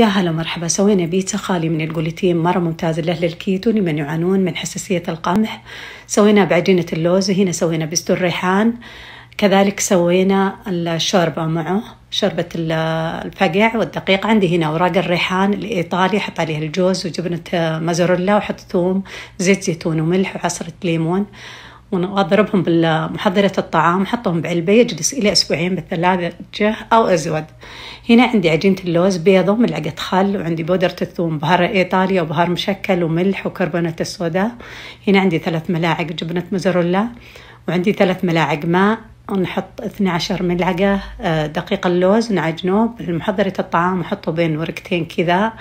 يا هلا مرحبا سوينا بيتزا خالي من الجلوتين مرة ممتازة لأهل الكيتو لمن يعانون من حساسية القمح سوينا بعجينة اللوز وهنا سوينا بستو الريحان كذلك سوينا الشوربة معه شوربة الفقع والدقيق عندي هنا أوراق الريحان الإيطالي حط عليها الجوز وجبنة مازوريلا وحط ثوم زيت زيتون وملح وعصرة ليمون وأضربهم بمحضرة الطعام حطهم بعلبة يجلس إلى أسبوعين بالثلاجة أو أزود هنا عندي عجينة اللوز بيضة وملعقة خل وعندي بودرة الثوم بهار إيطاليا وبهار مشكل وملح وكربونات الصودا هنا عندي ثلاث ملاعق جبنة مزرولا وعندي ثلاث ملاعق ماء ونحط 12 ملعقة آه، دقيق اللوز نعجنه بمحضرة الطعام نحطه بين ورقتين كذا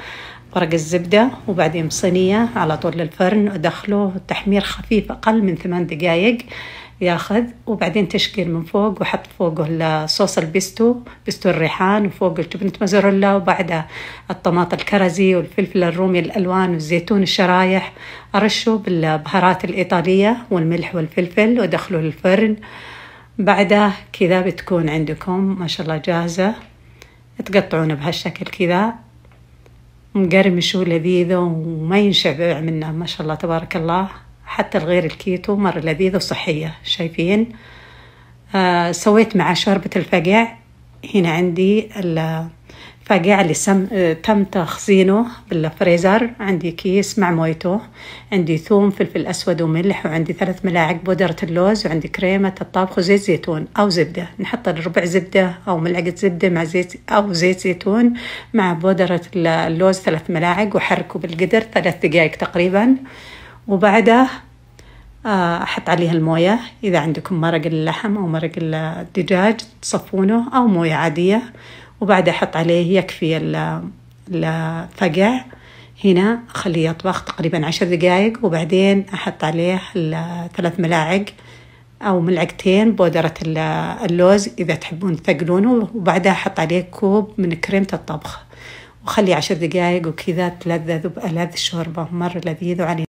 ورق الزبدة وبعدين بصينية على طول للفرن أدخله تحمير خفيف أقل من ثمان دقايق ياخذ وبعدين تشكيل من فوق وحط فوقه صوص البيستو بيستو الريحان وفوق الجبنة مازوريلا وبعدها الطماط الكرزي والفلفل الرومي الألوان والزيتون الشرايح أرشه بالبهارات الإيطالية والملح والفلفل وأدخله للفرن بعدها كذا بتكون عندكم ما شاء الله جاهزة تقطعونه بهالشكل كذا مقرمش ولذيذة وما ينشبع منها ما شاء الله تبارك الله حتى الغير الكيتو مرة لذيذة وصحية شايفين آه سويت مع شوربة الفقع هنا عندي فقاعد سم... آه، تم تخزينه بالفريزر عندي كيس مع مويته عندي ثوم فلفل أسود وملح وعندي ثلاث ملاعق بودرة اللوز وعندي كريمة الطبخ وزيت زيتون أو زبدة نحط ربع زبدة أو ملعقة زبدة مع زيت أو زيت زيتون مع بودرة اللوز ثلاث ملاعق وحركه بالقدر ثلاث دقائق تقريبا وبعدها آه، أحط عليها الموية إذا عندكم مرق اللحم أو مرق الدجاج تصفونه أو موية عادية وبعدها أحط عليه يكفي الفقع هنا أخليه يطبخ تقريبا عشر دقايق وبعدين أحط عليه ثلاث ملاعق أو ملعقتين بودرة اللوز إذا تحبون تثقلونه وبعدها أحط عليه كوب من كريمة الطبخ وخليه عشر دقايق وكذا تلذذ بألذ شوربة مرة لذيذ وعلي